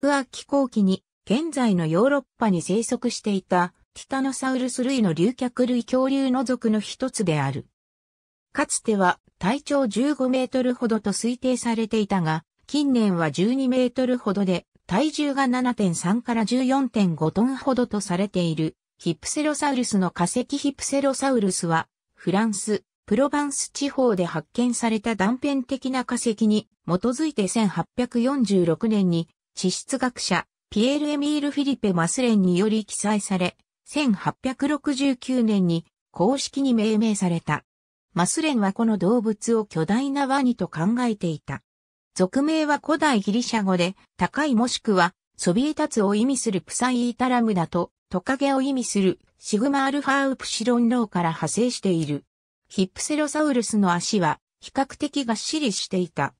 クア気後期に現在のヨーロッパに生息していたティタノサウルス類の竜脚類恐竜の族の一つである。かつては体長15メートルほどと推定されていたが、近年は12メートルほどで、体重が7.3から14.5トンほどとされている、ヒプセロサウルスの化石ヒプセロサウルスは、フランス、プロバンス地方で発見された断片的な化石に基づいて1846年に地質学者、ピエール・エミール・フィリペ・マスレンにより記載され、1869年に公式に命名された。マスレンはこの動物を巨大なワニと考えていた。俗名は古代ギリシャ語で、高いもしくは、そびえ立つを意味するプサイータラムだと、トカゲを意味するシグマアルファウプシロンローから派生している。ヒップセロサウルスの足は比較的がっしりしていた。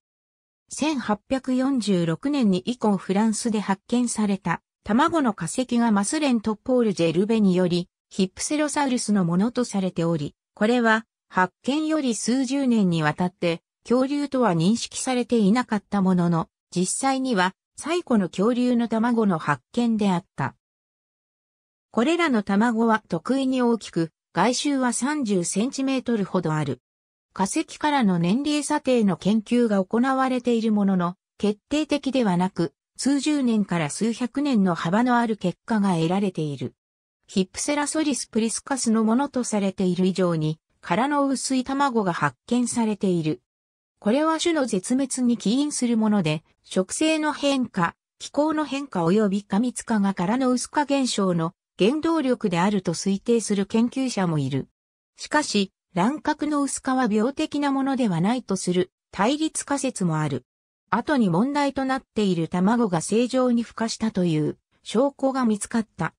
1846年に以降フランスで発見された卵の化石がマスレント・ポール・ジェルベによりヒップセロサウルスのものとされており、これは発見より数十年にわたって恐竜とは認識されていなかったものの、実際には最古の恐竜の卵の発見であった。これらの卵は得意に大きく、外周は30センチメートルほどある。化石からの年齢査定の研究が行われているものの、決定的ではなく、数十年から数百年の幅のある結果が得られている。ヒップセラソリスプリスカスのものとされている以上に、殻の薄い卵が発見されている。これは種の絶滅に起因するもので、植生の変化、気候の変化及び過密化が殻の薄化現象の原動力であると推定する研究者もいる。しかし、乱獲の薄皮病的なものではないとする対立仮説もある。後に問題となっている卵が正常に孵化したという証拠が見つかった。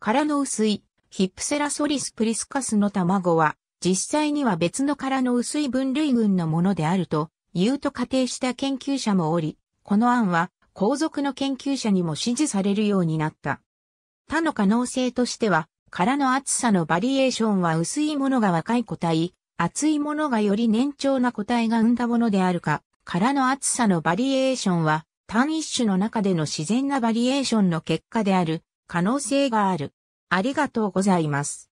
殻の薄いヒップセラソリスプリスカスの卵は実際には別の殻の薄い分類群のものであると言うと仮定した研究者もおり、この案は後続の研究者にも支持されるようになった。他の可能性としては、空の厚さのバリエーションは薄いものが若い個体、厚いものがより年長な個体が生んだものであるか、空の厚さのバリエーションは単一種の中での自然なバリエーションの結果である可能性がある。ありがとうございます。